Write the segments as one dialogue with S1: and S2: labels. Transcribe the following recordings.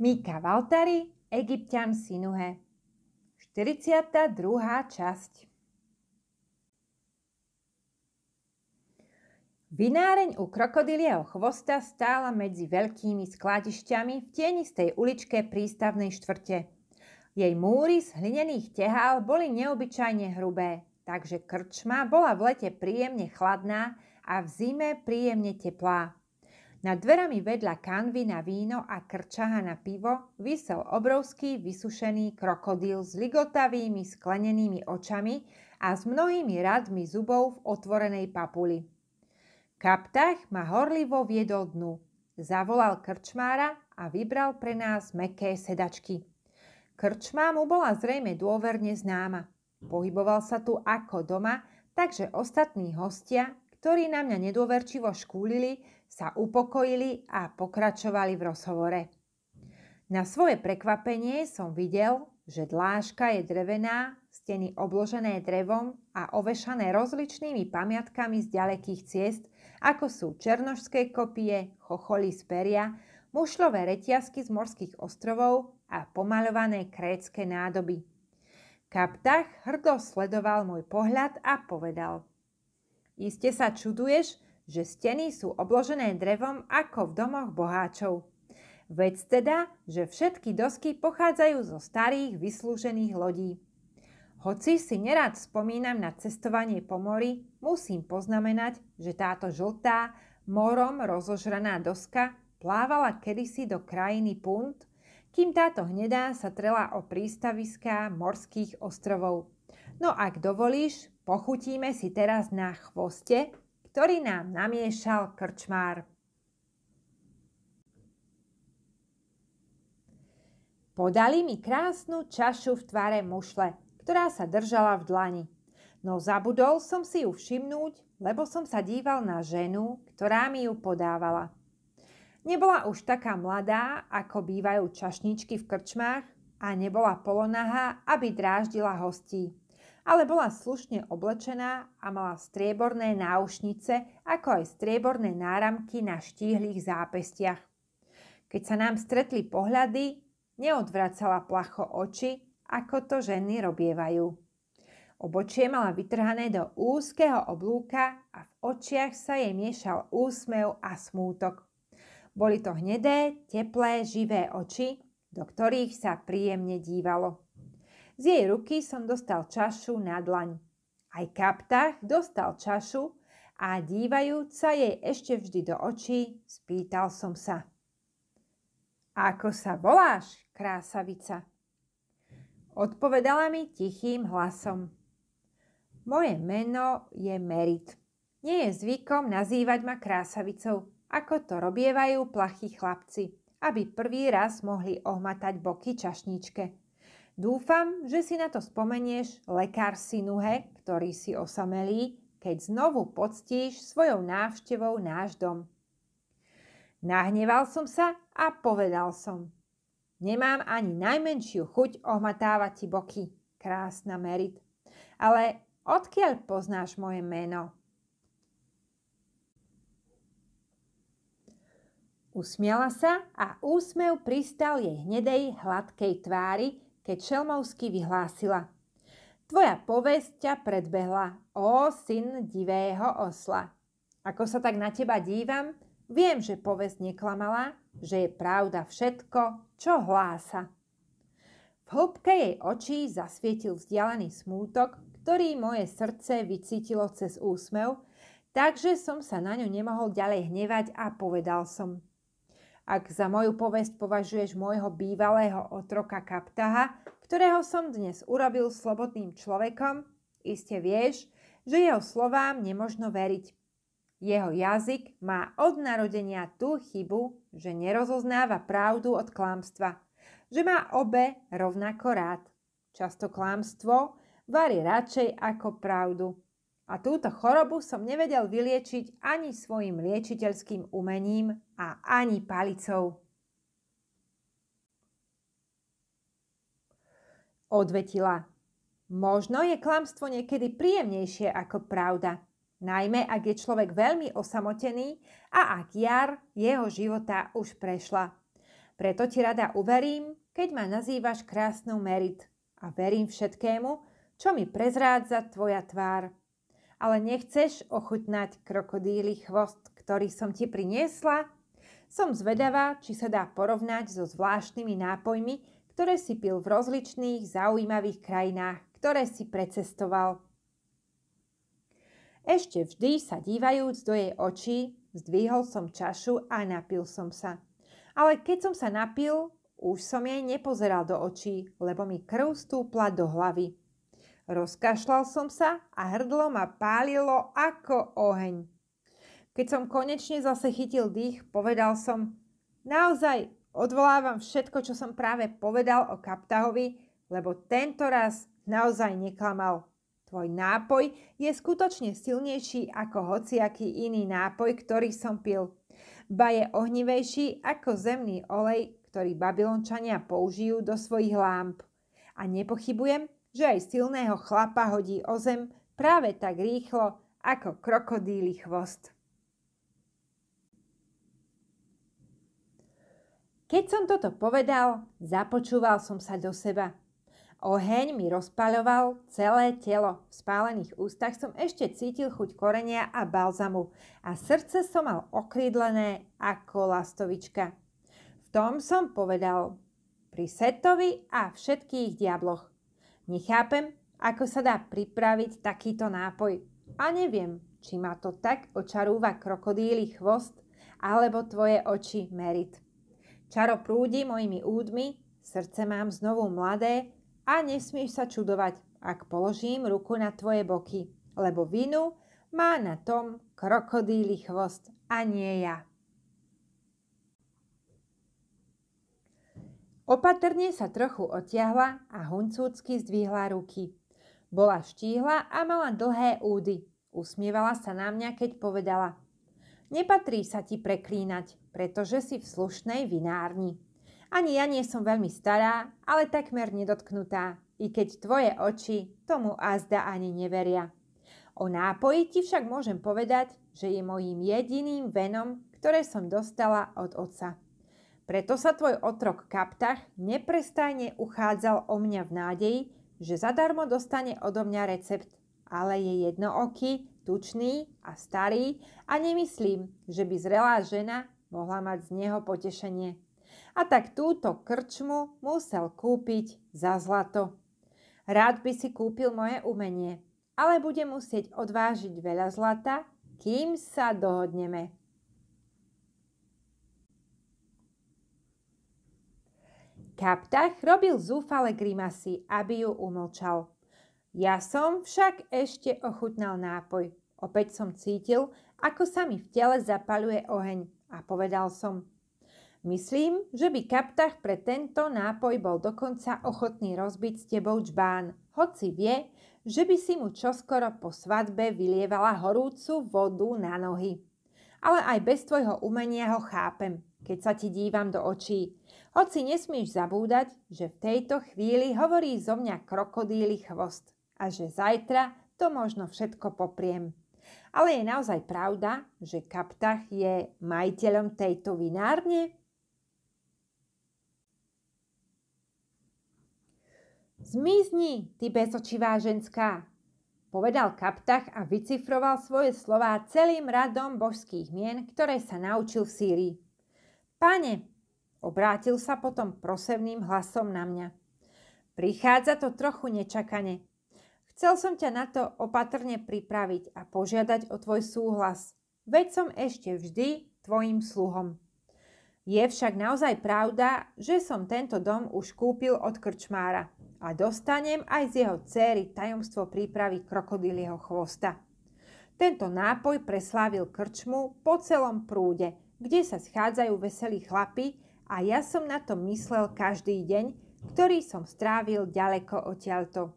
S1: Mika Valtari, Egyptian Sinuhe 42. časť Vináreň u krokodilieho chvosta stála medzi veľkými skladišťami v tienistej uličke prístavnej štvrte. Jej múry z hlinených tehál boli neobyčajne hrubé, takže krčma bola v lete príjemne chladná a v zime príjemne teplá. Nad dverami vedľa kanvy na víno a krčaha na pivo vysel obrovský vysušený krokodil s ligotavými sklenenými očami a s mnohými radmi zubov v otvorenej papuli. Kaptach ma horlivo viedol dnu. Zavolal krčmára a vybral pre nás meké sedačky. Krčma mu bola zrejme dôverne známa. Pohyboval sa tu ako doma, takže ostatní hostia, ktorí na mňa nedôverčivo škúlili, sa upokojili a pokračovali v rozhovore. Na svoje prekvapenie som videl, že dlážka je drevená, steny obložené drevom a ovešané rozličnými pamiatkami z ďalekých ciest, ako sú černožské kopie, chocholy z peria, mušlové reťazky z morských ostrovov a pomaľované krécké nádoby. Kaptach hrdo sledoval môj pohľad a povedal Iste sa čuduješ, že steny sú obložené drevom ako v domoch boháčov. Vec teda, že všetky dosky pochádzajú zo starých vyslúžených lodí. Hoci si nerad spomínam na cestovanie po mori, musím poznamenať, že táto žltá, morom rozožraná doska plávala kedysi do krajiny Punt, kým táto hnedá sa trela o prístaviská morských ostrovov. No ak dovolíš, pochutíme si teraz na chvoste ktorý nám namiešal krčmár. Podali mi krásnu čašu v tvare mušle, ktorá sa držala v dlani. No zabudol som si ju všimnúť, lebo som sa díval na ženu, ktorá mi ju podávala. Nebola už taká mladá, ako bývajú čašničky v krčmách a nebola polonaha, aby dráždila hostí ale bola slušne oblečená a mala strieborné náušnice, ako aj strieborné náramky na štíhlých zápestiach. Keď sa nám stretli pohľady, neodvracala placho oči, ako to ženy robievajú. Obočie mala vytrhané do úzkeho oblúka a v očiach sa jej miešal úsmev a smútok. Boli to hnedé, teplé, živé oči, do ktorých sa príjemne dívalo. Z jej ruky som dostal čašu na dlaň. Aj kaptách dostal čašu a dívajúc sa jej ešte vždy do očí, spýtal som sa. Ako sa voláš, krásavica? Odpovedala mi tichým hlasom. Moje meno je Merit. Nie je zvykom nazývať ma krásavicou, ako to robievajú plachí chlapci, aby prvý raz mohli ohmatať boky čašničke. Dúfam, že si na to spomenieš lekár Sinuhe, ktorý si osamelí, keď znovu poctíš svojou návštevou náš dom. Nahneval som sa a povedal som. Nemám ani najmenšiu chuť ohmatávať ti boky, krásna Merit. Ale odkiaľ poznáš moje meno? Usmiala sa a úsmev pristal jej hnedej, hladkej tvári, keď Šelmovský vyhlásila. Tvoja povesť ťa predbehla, ó syn divého osla. Ako sa tak na teba dívam, viem, že povesť neklamala, že je pravda všetko, čo hlása. V hĺbke jej očí zasvietil vzdialený smútok, ktorý moje srdce vycítilo cez úsmev, takže som sa na ňu nemohol ďalej hnevať a povedal som – ak za moju povesť považuješ môjho bývalého otroka Kaptaha, ktorého som dnes urobil slobodným človekom, iste vieš, že jeho slovám nemožno veriť. Jeho jazyk má od narodenia tú chybu, že nerozoznáva pravdu od klamstva, že má obe rovnako rád. Často klamstvo varí radšej ako pravdu. A túto chorobu som nevedel vyliečiť ani svojim liečiteľským umením a ani palicou. Odvetila. Možno je klamstvo niekedy príjemnejšie ako pravda, najmä ak je človek veľmi osamotený a ak jar jeho života už prešla. Preto ti rada uverím, keď ma nazývaš krásnou Merit a verím všetkému, čo mi prezrádza tvoja tvár ale nechceš ochutnať krokodíly chvost, ktorý som ti priniesla? Som zvedavá, či sa dá porovnať so zvláštnymi nápojmi, ktoré si pil v rozličných zaujímavých krajinách, ktoré si precestoval. Ešte vždy sa dívajúc do jej očí, zdvihol som čašu a napil som sa. Ale keď som sa napil, už som jej nepozeral do očí, lebo mi krv stúpla do hlavy. Rozkašľal som sa a hrdlo ma pálilo ako oheň. Keď som konečne zase chytil dých, povedal som, naozaj odvolávam všetko, čo som práve povedal o Kaptahovi, lebo tento raz naozaj neklamal. Tvoj nápoj je skutočne silnejší ako hociaký iný nápoj, ktorý som pil. Ba je ohnivejší ako zemný olej, ktorý Babylončania použijú do svojich lámp. A nepochybujem, že aj silného chlapa hodí o zem práve tak rýchlo ako krokodíly chvost. Keď som toto povedal, započúval som sa do seba. Oheň mi rozpaľoval celé telo. V spálených ústach som ešte cítil chuť korenia a balzamu a srdce som mal okrídlené ako lastovička. V tom som povedal pri Setovi a všetkých diabloch. Nechápem, ako sa dá pripraviť takýto nápoj. A neviem, či ma to tak očarúva krokodíly chvost alebo tvoje oči merit. Čaro prúdi mojimi údmi, srdce mám znovu mladé a nesmieš sa čudovať, ak položím ruku na tvoje boky, lebo vinu má na tom krokodíly chvost a nie ja. Opatrne sa trochu otiahla a huncúcky zdvihla ruky. Bola štíhla a mala dlhé údy. Usmievala sa na mňa, keď povedala. Nepatrí sa ti preklínať, pretože si v slušnej vinárni. Ani ja nie som veľmi stará, ale takmer nedotknutá, i keď tvoje oči tomu azda ani neveria. O nápoji ti však môžem povedať, že je mojím jediným venom, ktoré som dostala od otca. Preto sa tvoj otrok Kaptach neprestajne uchádzal o mňa v nádeji, že zadarmo dostane odo mňa recept, ale je jednooký, tučný a starý a nemyslím, že by zrelá žena mohla mať z neho potešenie. A tak túto krčmu musel kúpiť za zlato. Rád by si kúpil moje umenie, ale bude musieť odvážiť veľa zlata, kým sa dohodneme. Kaptach robil zúfale grimasy, aby ju umlčal. Ja som však ešte ochutnal nápoj. Opäť som cítil, ako sa mi v tele zapaluje oheň a povedal som. Myslím, že by kaptach pre tento nápoj bol dokonca ochotný rozbiť s tebou čbán, hoci vie, že by si mu čoskoro po svadbe vylievala horúcu vodu na nohy. Ale aj bez tvojho umenia ho chápem, keď sa ti dívam do očí Oci, nesmieš zabúdať, že v tejto chvíli hovorí zo mňa krokodíly chvost a že zajtra to možno všetko popriem. Ale je naozaj pravda, že Kaptach je majiteľom tejto vinárne? Zmizni, ty bezočivá ženská, povedal Kaptach a vycifroval svoje slová celým radom božských mien, ktoré sa naučil v Sýrii. Pane, Obrátil sa potom prosevným hlasom na mňa. Prichádza to trochu nečakane. Chcel som ťa na to opatrne pripraviť a požiadať o tvoj súhlas. Veď som ešte vždy tvojim sluhom. Je však naozaj pravda, že som tento dom už kúpil od krčmára a dostanem aj z jeho céry tajomstvo prípravy krokodilieho chvosta. Tento nápoj preslávil krčmu po celom prúde, kde sa schádzajú veselí chlapi, a ja som na to myslel každý deň, ktorý som strávil ďaleko odtiaľto.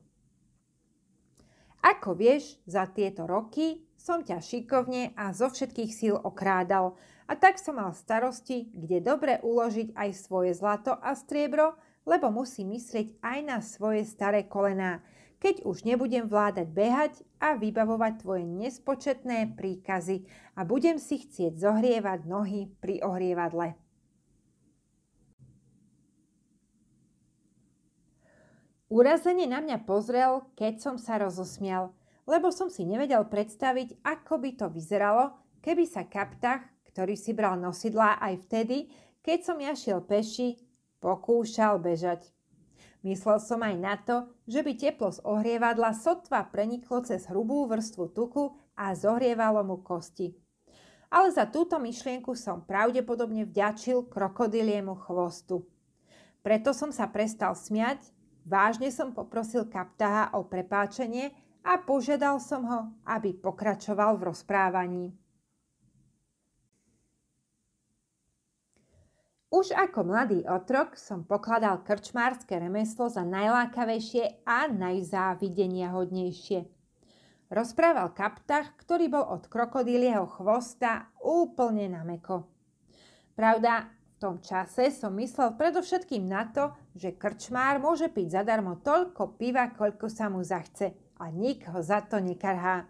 S1: Ako vieš, za tieto roky som ťa šikovne a zo všetkých síl okrádal a tak som mal starosti, kde dobre uložiť aj svoje zlato a striebro, lebo musím myslieť aj na svoje staré kolená, keď už nebudem vládať behať a vybavovať tvoje nespočetné príkazy a budem si chcieť zohrievať nohy pri ohrievadle. Urazenie na mňa pozrel, keď som sa rozosmial, lebo som si nevedel predstaviť, ako by to vyzeralo, keby sa kaptach, ktorý si bral nosidlá aj vtedy, keď som ja šiel peši, pokúšal bežať. Myslel som aj na to, že by teplo z ohrievadla sotva preniklo cez hrubú vrstvu tuku a zohrievalo mu kosti. Ale za túto myšlienku som pravdepodobne vďačil krokodiliemu chvostu. Preto som sa prestal smiať Vážne som poprosil Kaptaha o prepáčenie a požiadal som ho, aby pokračoval v rozprávaní. Už ako mladý otrok som pokladal krčmárske remeslo za najlákavejšie a najzávidenia hodnejšie. Rozprával kaptach, ktorý bol od krokodílieho chvosta úplne na meko. Pravda, v tom čase som myslel predovšetkým na to, že krčmár môže piť zadarmo toľko piva, koľko sa mu zachce a nik ho za to nekarhá.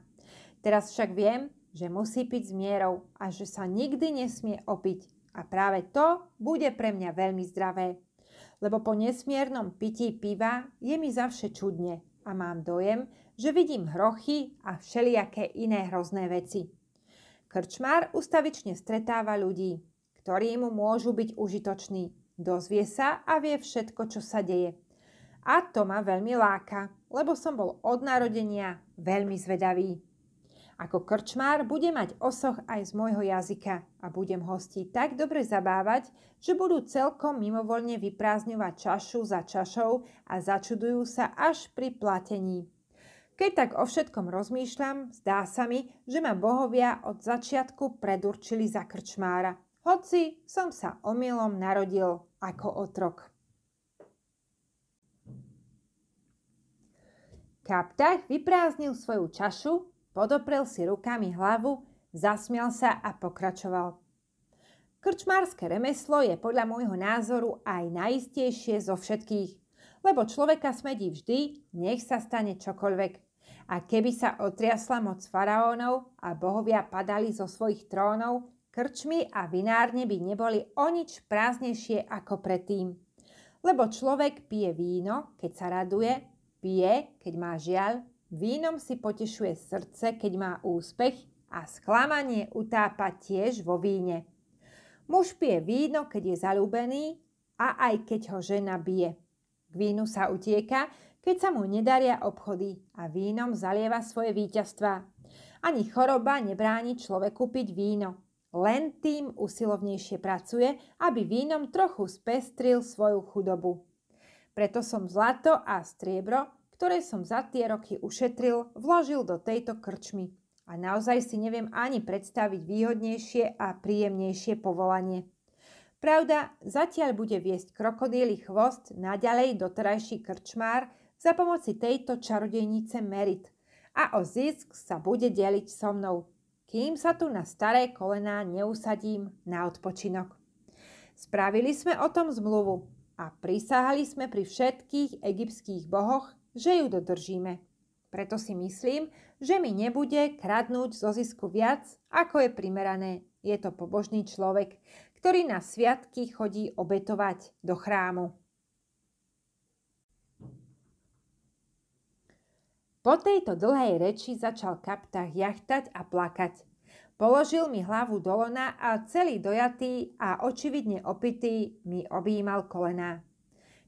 S1: Teraz však viem, že musí piť s mierou a že sa nikdy nesmie opiť a práve to bude pre mňa veľmi zdravé. Lebo po nesmiernom pití piva je mi zavše čudne a mám dojem, že vidím hrochy a všelijaké iné hrozné veci. Krčmár ustavične stretáva ľudí, ktorí mu môžu byť užitoční. Dozvie sa a vie všetko, čo sa deje. A to ma veľmi láka, lebo som bol od narodenia veľmi zvedavý. Ako krčmár bude mať osoch aj z môjho jazyka a budem hostí tak dobre zabávať, že budú celkom mimovoľne vyprázdňovať čašu za čašou a začudujú sa až pri platení. Keď tak o všetkom rozmýšľam, zdá sa mi, že ma bohovia od začiatku predurčili za krčmára hoci som sa omylom narodil ako otrok. Kaptach vyprázdnil svoju čašu, podoprel si rukami hlavu, zasmial sa a pokračoval. Krčmárske remeslo je podľa môjho názoru aj najistejšie zo všetkých, lebo človeka smedí vždy, nech sa stane čokoľvek. A keby sa otriasla moc faraónov a bohovia padali zo svojich trónov, Krčmy a vinárne by neboli o nič prázdnejšie ako predtým. Lebo človek pije víno, keď sa raduje, pije, keď má žiaľ, vínom si potešuje srdce, keď má úspech a sklamanie utápa tiež vo víne. Muž pije víno, keď je zalúbený a aj keď ho žena bije. K vínu sa utieka, keď sa mu nedaria obchody a vínom zalieva svoje víťazstva. Ani choroba nebráni človeku piť víno, len tým usilovnejšie pracuje, aby vínom trochu spestril svoju chudobu. Preto som zlato a striebro, ktoré som za tie roky ušetril, vložil do tejto krčmy. A naozaj si neviem ani predstaviť výhodnejšie a príjemnejšie povolanie. Pravda, zatiaľ bude viesť krokodíly chvost naďalej doterajší krčmár za pomoci tejto čarodejnice Merit a o zisk sa bude deliť so mnou – kým sa tu na staré kolená neusadím na odpočinok. Spravili sme o tom zmluvu a prisahali sme pri všetkých egyptských bohoch, že ju dodržíme. Preto si myslím, že mi nebude kradnúť zo zisku viac, ako je primerané. Je to pobožný človek, ktorý na sviatky chodí obetovať do chrámu. Po tejto dlhej reči začal kapta jachtať a plakať. Položil mi hlavu do lona a celý dojatý a očividne opitý mi objímal kolená.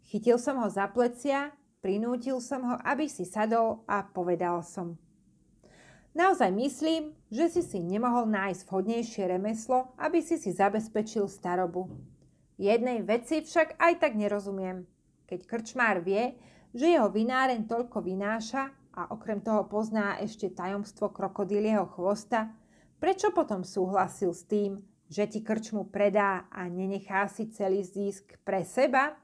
S1: Chytil som ho za plecia, prinútil som ho, aby si sadol a povedal som. Naozaj myslím, že si si nemohol nájsť vhodnejšie remeslo, aby si si zabezpečil starobu. Jednej veci však aj tak nerozumiem. Keď krčmár vie, že jeho vináren toľko vynáša, a okrem toho pozná ešte tajomstvo krokodílieho chvosta, prečo potom súhlasil s tým, že ti krčmu predá a nenechá si celý zisk pre seba?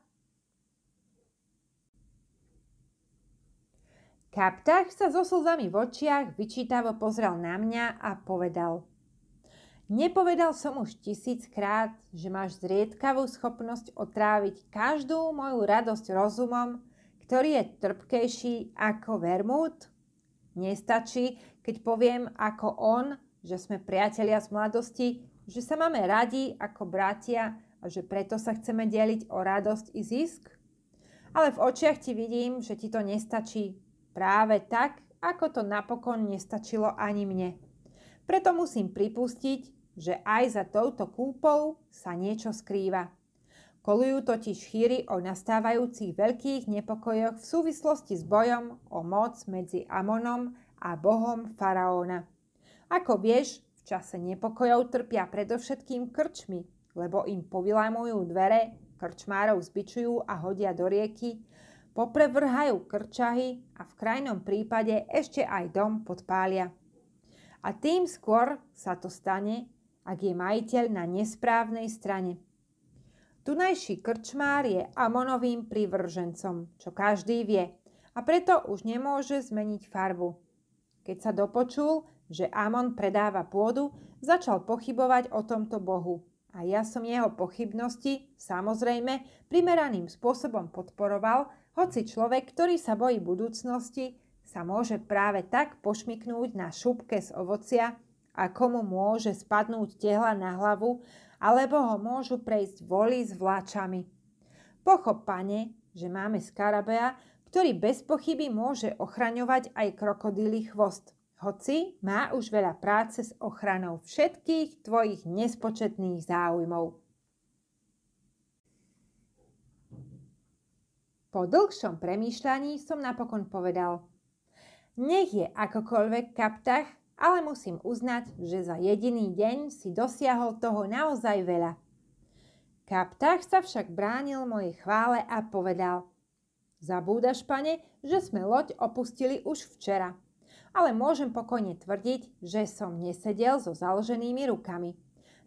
S1: Kaptách sa so slzami v očiach vyčítavo pozrel na mňa a povedal Nepovedal som už tisíckrát, že máš zriedkavú schopnosť otráviť každú moju radosť rozumom ktorý je trpkejší ako vermút? Nestačí, keď poviem ako on, že sme priatelia z mladosti, že sa máme radi ako bratia a že preto sa chceme deliť o radosť i zisk? Ale v očiach ti vidím, že ti to nestačí práve tak, ako to napokon nestačilo ani mne. Preto musím pripustiť, že aj za touto kúpou sa niečo skrýva. Kolujú totiž chýry o nastávajúcich veľkých nepokojoch v súvislosti s bojom o moc medzi Amonom a bohom faraóna. Ako vieš, v čase nepokojov trpia predovšetkým krčmi, lebo im povilámujú dvere, krčmárov zbičujú a hodia do rieky, poprevrhajú krčahy a v krajnom prípade ešte aj dom podpália. A tým skôr sa to stane, ak je majiteľ na nesprávnej strane – Tunajší krčmár je Amonovým privržencom, čo každý vie, a preto už nemôže zmeniť farbu. Keď sa dopočul, že Amon predáva pôdu, začal pochybovať o tomto bohu. A ja som jeho pochybnosti, samozrejme, primeraným spôsobom podporoval, hoci človek, ktorý sa bojí budúcnosti, sa môže práve tak pošmiknúť na šupke z ovocia, ako mu môže spadnúť tehla na hlavu alebo ho môžu prejsť voli s vláčami. Pochop, pane, že máme skarabea, ktorý bez pochyby môže ochraňovať aj krokodíly chvost, hoci má už veľa práce s ochranou všetkých tvojich nespočetných záujmov. Po dlhšom premýšľaní som napokon povedal, nech je akokoľvek kaptach, ale musím uznať, že za jediný deň si dosiahol toho naozaj veľa. Kaptách sa však bránil mojej chvále a povedal Zabúdaš, pane, že sme loď opustili už včera, ale môžem pokojne tvrdiť, že som nesedel so založenými rukami.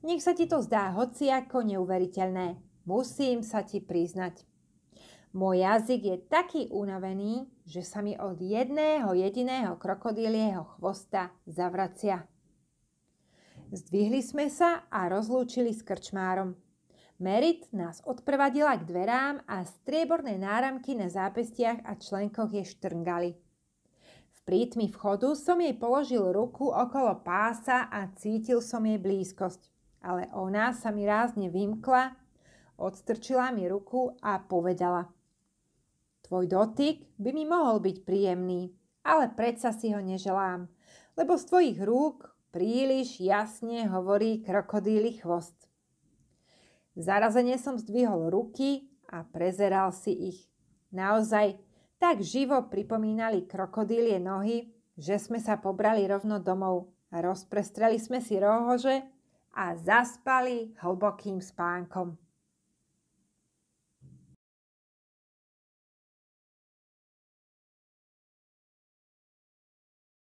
S1: Nech sa ti to zdá hoci ako neuveriteľné. Musím sa ti priznať. Môj jazyk je taký unavený, že sa mi od jedného jediného krokodílieho chvosta zavracia. Zdvihli sme sa a rozlúčili s krčmárom. Merit nás odprevadila k dverám a strieborné náramky na zápestiach a členkoch je štrngali. V prítmi vchodu som jej položil ruku okolo pása a cítil som jej blízkosť. Ale ona sa mi rázne vymkla, odstrčila mi ruku a povedala – tvoj dotyk by mi mohol byť príjemný, ale predsa si ho neželám, lebo z tvojich rúk príliš jasne hovorí krokodíly chvost. Zarazene som zdvihol ruky a prezeral si ich. Naozaj tak živo pripomínali krokodílie nohy, že sme sa pobrali rovno domov rozprestreli sme si rohože a zaspali hlbokým spánkom.